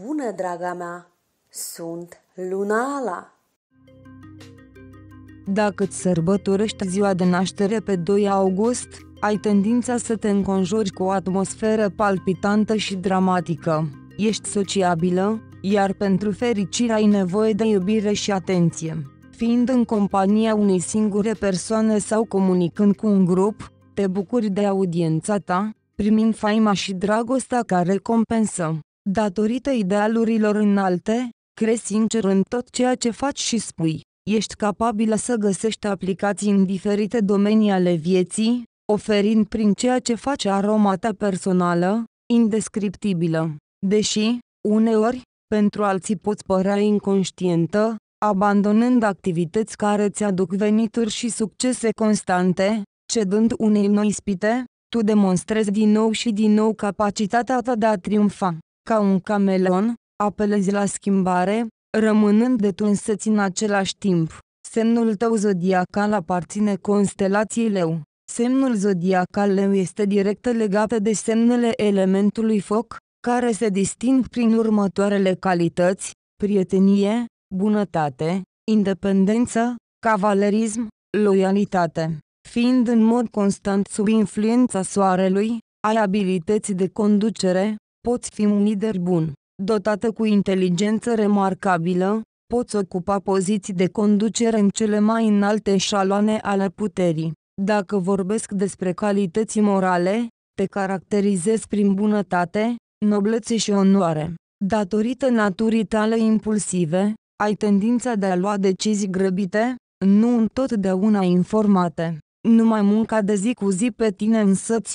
Bună, draga mea! Sunt Lunala! Dacă îți sărbătorești ziua de naștere pe 2 august, ai tendința să te înconjori cu o atmosferă palpitantă și dramatică. Ești sociabilă, iar pentru fericire ai nevoie de iubire și atenție. Fiind în compania unei singure persoane sau comunicând cu un grup, te bucuri de audiența ta, primind faima și dragostea care compensă. Datorită idealurilor înalte, crezi sincer în tot ceea ce faci și spui. Ești capabilă să găsești aplicații în diferite domenii ale vieții, oferind prin ceea ce faci aroma ta personală, indescriptibilă. Deși, uneori, pentru alții poți părea inconștientă, abandonând activități care ți aduc venituri și succese constante, cedând unei noi spite, tu demonstrezi din nou și din nou capacitatea ta de a triumfa. Ca un cameleon, apelezi la schimbare, rămânând detunseți în același timp. Semnul tău zodiacal aparține constelației leu. Semnul zodiacal leu este direct legat de semnele elementului foc, care se disting prin următoarele calități, prietenie, bunătate, independență, cavalerism, loialitate. Fiind în mod constant sub influența soarelui, ai abilități de conducere, poți fi un lider bun, dotată cu inteligență remarcabilă, poți ocupa poziții de conducere în cele mai înalte șaloane ale puterii. Dacă vorbesc despre calități morale, te caracterizezi prin bunătate, noblețe și onoare. Datorită naturii tale impulsive, ai tendința de a lua decizii grăbite, nu întotdeauna informate. Numai munca de zi cu zi pe tine însăți,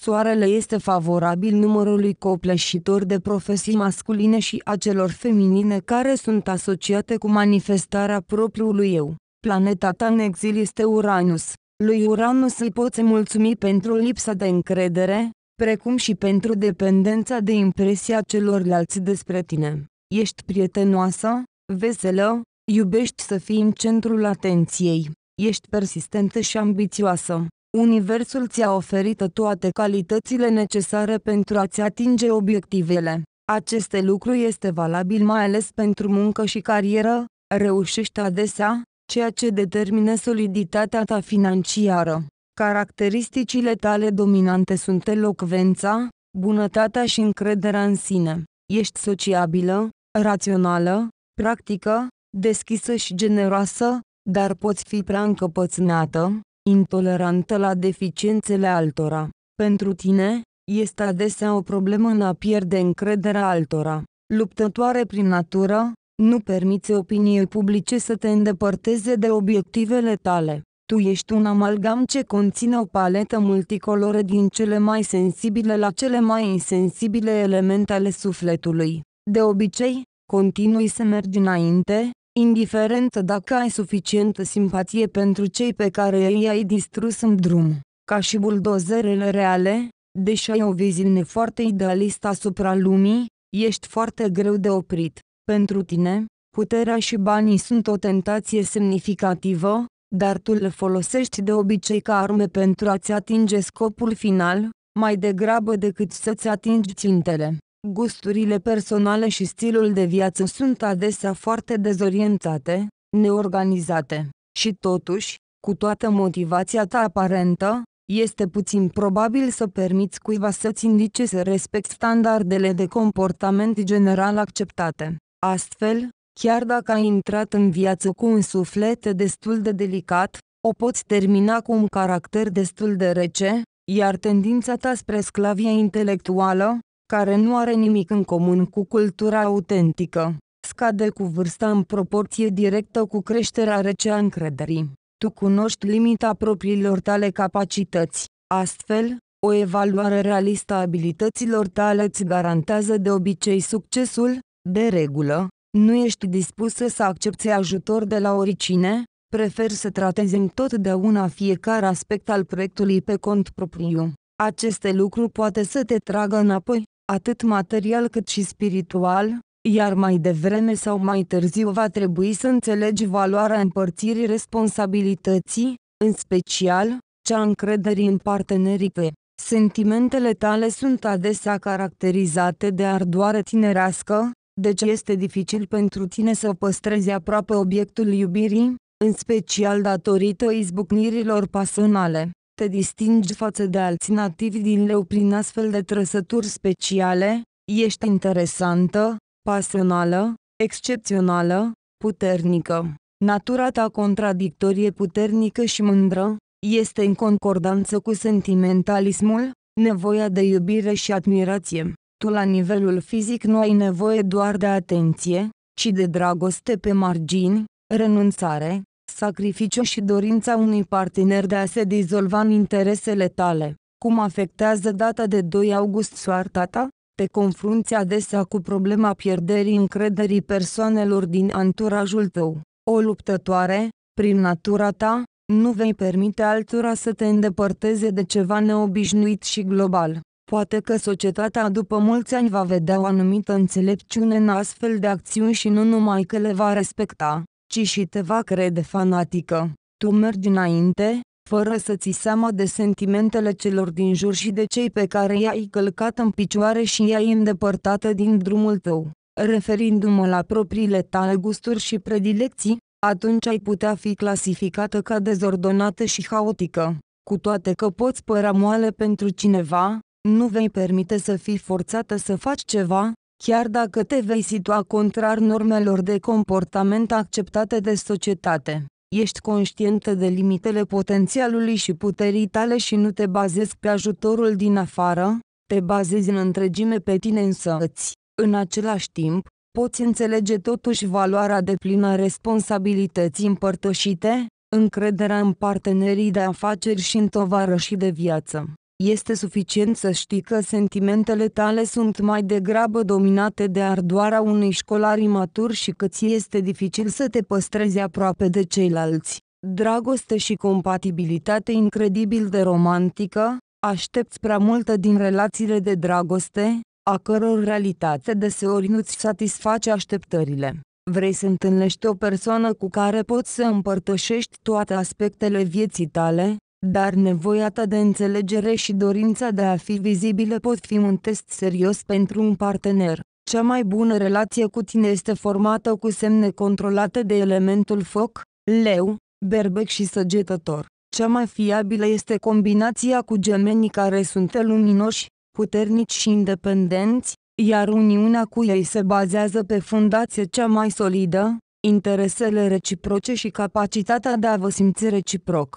soarele este favorabil numărului copleșitor de profesii masculine și a celor feminine care sunt asociate cu manifestarea propriului eu. Planeta ta în exil este Uranus. Lui Uranus îi poți mulțumi pentru lipsa de încredere, precum și pentru dependența de impresia celorlalți despre tine. Ești prietenoasă, veselă, iubești să fii în centrul atenției, ești persistentă și ambițioasă. Universul ți-a oferit toate calitățile necesare pentru a-ți atinge obiectivele. Aceste lucru este valabil mai ales pentru muncă și carieră, reușești adesea, ceea ce determină soliditatea ta financiară. Caracteristicile tale dominante sunt elocvența, bunătatea și încrederea în sine. Ești sociabilă, rațională, practică, deschisă și generoasă, dar poți fi prea încăpățânată, intolerantă la deficiențele altora. Pentru tine, este adesea o problemă în a pierde încrederea altora. Luptătoare prin natură, nu permiți opiniei publice să te îndepărteze de obiectivele tale. Tu ești un amalgam ce conține o paletă multicolore din cele mai sensibile la cele mai insensibile elemente ale sufletului. De obicei, continui să mergi înainte, indiferent dacă ai suficientă simpatie pentru cei pe care i ai distrus în drum. Ca și buldozerele reale, deși ai o viziune foarte idealistă asupra lumii, ești foarte greu de oprit. Pentru tine, puterea și banii sunt o tentație semnificativă, dar tu le folosești de obicei ca arme pentru a-ți atinge scopul final, mai degrabă decât să-ți atingi țintele. Gusturile personale și stilul de viață sunt adesea foarte dezorientate, neorganizate, și totuși, cu toată motivația ta aparentă, este puțin probabil să permiți cuiva să-ți indice să respecti standardele de comportament general acceptate. Astfel, chiar dacă ai intrat în viață cu un suflet destul de delicat, o poți termina cu un caracter destul de rece, iar tendința ta spre sclavia intelectuală, care nu are nimic în comun cu cultura autentică, scade cu vârsta în proporție directă cu creșterea rece a încrederii. Tu cunoști limita propriilor tale capacități. Astfel, o evaluare realistă a abilităților tale îți garantează de obicei succesul, de regulă, nu ești dispusă să accepti ajutor de la oricine, preferi să tratezi întotdeauna fiecare aspect al proiectului pe cont propriu. Aceste lucruri poate să te tragă înapoi, atât material cât și spiritual, iar mai devreme sau mai târziu va trebui să înțelegi valoarea împărțirii responsabilității, în special, cea încrederii în partenerite. Sentimentele tale sunt adesea caracterizate de ardoare tinerească, deci este dificil pentru tine să păstrezi aproape obiectul iubirii, în special datorită izbucnirilor pasionale te distingi față de alții nativi din leu prin astfel de trăsături speciale, ești interesantă, pasională, excepțională, puternică. Natura ta contradictorie puternică și mândră, este în concordanță cu sentimentalismul, nevoia de iubire și admirație. Tu la nivelul fizic nu ai nevoie doar de atenție, ci de dragoste pe margini, renunțare, sacrificiu și dorința unui partener de a se dizolva în interesele tale. Cum afectează data de 2 august soarta ta? Te confrunți adesea cu problema pierderii încrederii persoanelor din anturajul tău. O luptătoare, prin natura ta, nu vei permite altora să te îndepărteze de ceva neobișnuit și global. Poate că societatea după mulți ani va vedea o anumită înțelepciune în astfel de acțiuni și nu numai că le va respecta ci și te va crede fanatică. Tu mergi înainte, fără să ți seama de sentimentele celor din jur și de cei pe care i-ai călcat în picioare și i-ai îndepărtată din drumul tău. Referindu-mă la propriile tale gusturi și predilecții, atunci ai putea fi clasificată ca dezordonată și haotică. Cu toate că poți păra moale pentru cineva, nu vei permite să fii forțată să faci ceva, Chiar dacă te vei situa contrar normelor de comportament acceptate de societate, ești conștientă de limitele potențialului și puterii tale și nu te bazezi pe ajutorul din afară, te bazezi în întregime pe tine însăți. În același timp, poți înțelege totuși valoarea de plină responsabilității împărtășite, încrederea în partenerii de afaceri și în tovarășii de viață. Este suficient să știi că sentimentele tale sunt mai degrabă dominate de ardoarea unui școlar imatur și că ți este dificil să te păstrezi aproape de ceilalți. Dragoste și compatibilitate incredibil de romantică, aștepți prea multă din relațiile de dragoste, a căror realitate deseori nu-ți satisface așteptările. Vrei să întâlnești o persoană cu care poți să împărtășești toate aspectele vieții tale, dar nevoia ta de înțelegere și dorința de a fi vizibilă pot fi un test serios pentru un partener. Cea mai bună relație cu tine este formată cu semne controlate de elementul foc, leu, berbec și săgetător. Cea mai fiabilă este combinația cu gemenii care sunt luminoși, puternici și independenți, iar uniunea cu ei se bazează pe fundație cea mai solidă, interesele reciproce și capacitatea de a vă simți reciproc.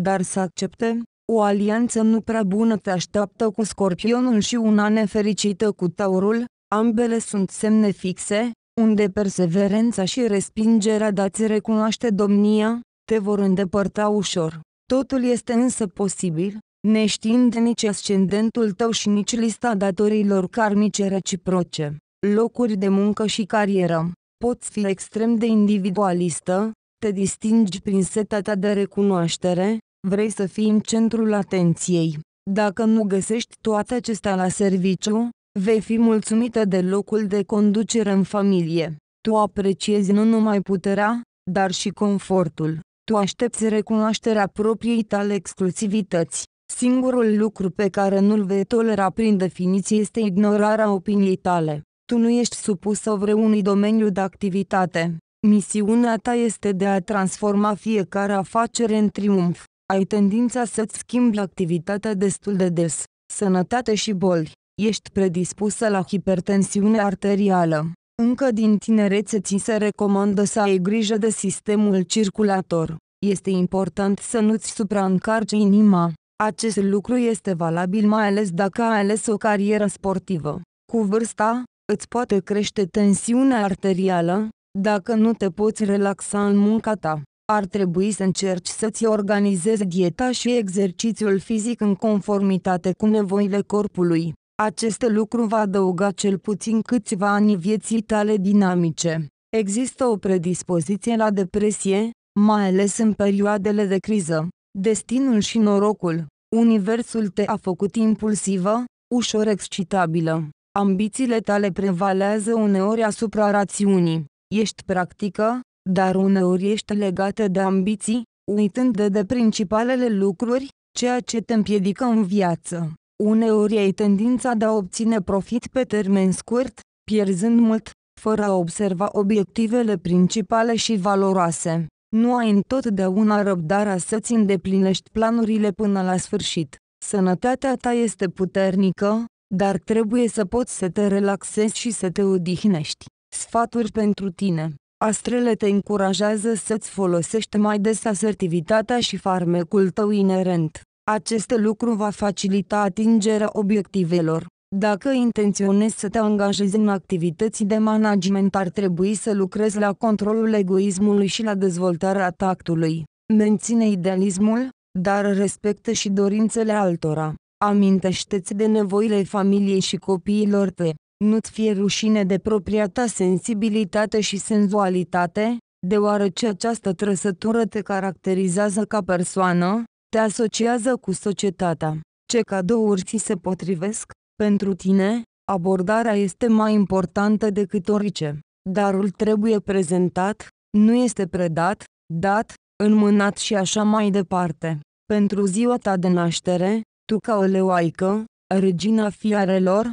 dar să accepte, o alianță nu prea bună te așteaptă cu scorpionul și una nefericită cu taurul, ambele sunt semne fixe, unde perseverența și respingerea dați recunoaște domnia, te vor îndepărta ușor. Totul este însă posibil, neștiind nici ascendentul tău și nici lista datorilor karmice reciproce. Locuri de muncă și carieră. Poți fi extrem de individualistă, te distingi prin seta ta de recunoaștere, vrei să fii în centrul atenției. Dacă nu găsești toate acestea la serviciu, vei fi mulțumită de locul de conducere în familie. Tu apreciezi nu numai puterea, dar și confortul. Tu aștepți recunoașterea propriei tale exclusivități. Singurul lucru pe care nu-l vei tolera prin definiție este ignorarea opiniei tale. Tu nu ești supusă vreunui domeniu de activitate. Misiunea ta este de a transforma fiecare afacere în triumf. Ai tendința să-ți schimbi activitatea destul de des. Sănătate și boli. Ești predispusă la hipertensiune arterială. Încă din tinerețe ți se recomandă să ai grijă de sistemul circulator. Este important să nu-ți supraîncarci inima. Acest lucru este valabil mai ales dacă ai ales o carieră sportivă. Cu vârsta, îți poate crește tensiunea arterială, dacă nu te poți relaxa în munca ta, ar trebui să încerci să-ți organizezi dieta și exercițiul fizic în conformitate cu nevoile corpului. Acest lucru va adăuga cel puțin câțiva ani vieții tale dinamice. Există o predispoziție la depresie, mai ales în perioadele de criză. Destinul și norocul, universul te-a făcut impulsivă, ușor excitabilă. Ambițiile tale prevalează uneori asupra rațiunii ești practică, dar uneori ești legată de ambiții, uitând de, de principalele lucruri, ceea ce te împiedică în viață. Uneori ai tendința de a obține profit pe termen scurt, pierzând mult, fără a observa obiectivele principale și valoroase. Nu ai întotdeauna răbdarea să-ți îndeplinești planurile până la sfârșit. Sănătatea ta este puternică, dar trebuie să poți să te relaxezi și să te odihnești. Sfaturi pentru tine. Astrele te încurajează să-ți folosești mai des asertivitatea și farmecul tău inerent. Acest lucru va facilita atingerea obiectivelor. Dacă intenționezi să te angajezi în activități de management ar trebui să lucrezi la controlul egoismului și la dezvoltarea tactului. Menține idealismul, dar respectă și dorințele altora. Amintește-ți de nevoile familiei și copiilor tăi. Nu-ți fie rușine de propria ta sensibilitate și senzualitate, deoarece această trăsătură te caracterizează ca persoană, te asociază cu societatea. Ce cadouri ți se potrivesc? Pentru tine, abordarea este mai importantă decât orice. Darul trebuie prezentat, nu este predat, dat, înmânat și așa mai departe. Pentru ziua ta de naștere, tu ca o leoaică, regina fiarelor,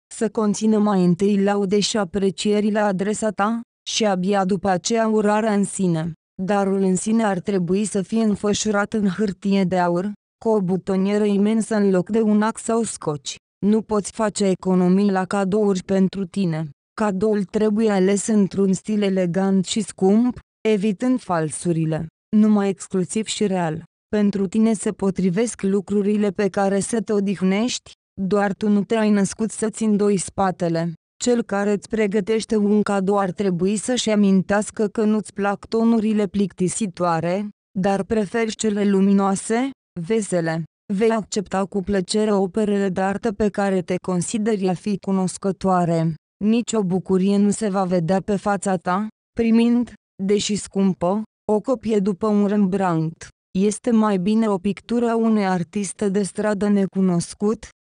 să conțină mai întâi laude și aprecieri la adresa ta, și abia după aceea urarea în sine. Darul în sine ar trebui să fie înfășurat în hârtie de aur, cu o butonieră imensă în loc de un ax sau scoci. Nu poți face economii la cadouri pentru tine. Cadoul trebuie ales într-un stil elegant și scump, evitând falsurile, numai exclusiv și real. Pentru tine se potrivesc lucrurile pe care să te odihnești, doar tu nu te-ai născut să-ți îndoi spatele. Cel care îți pregătește un cadou ar trebui să-și amintească că nu-ți plac tonurile plictisitoare, dar preferi cele luminoase, vesele. Vei accepta cu plăcere operele de artă pe care te consideri a fi cunoscătoare. Nici o bucurie nu se va vedea pe fața ta, primind, deși scumpă, o copie după un Rembrandt. Este mai bine o pictură a unui artist de stradă necunoscut,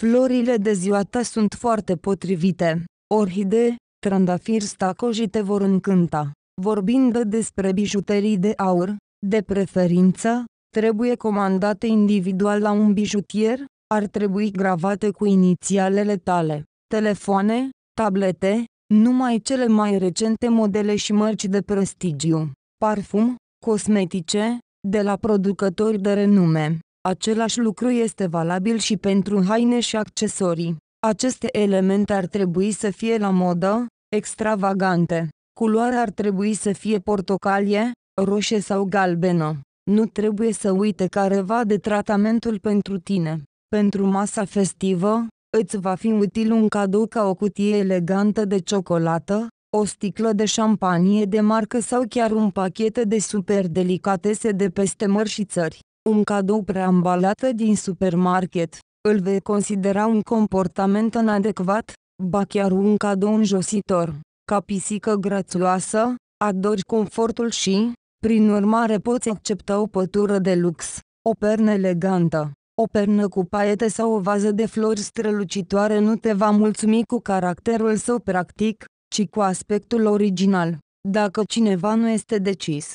Florile de ziua ta sunt foarte potrivite. Orhidee, trandafiri stacoji te vor încânta. Vorbind despre bijuterii de aur, de preferință, trebuie comandate individual la un bijutier, ar trebui gravate cu inițialele tale. Telefoane, tablete, numai cele mai recente modele și mărci de prestigiu. Parfum, cosmetice, de la producători de renume. Același lucru este valabil și pentru haine și accesorii. Aceste elemente ar trebui să fie la modă, extravagante. Culoarea ar trebui să fie portocalie, roșie sau galbenă. Nu trebuie să uite careva de tratamentul pentru tine. Pentru masa festivă, îți va fi util un cadou ca o cutie elegantă de ciocolată, o sticlă de șampanie de marcă sau chiar un pachet de super delicatese de peste mări și țări un cadou preambalat din supermarket, îl vei considera un comportament inadecvat, ba chiar un cadou înjositor. Ca pisică grațioasă, adori confortul și, prin urmare poți accepta o pătură de lux, o pernă elegantă, o pernă cu paiete sau o vază de flori strălucitoare nu te va mulțumi cu caracterul său practic, ci cu aspectul original. Dacă cineva nu este decis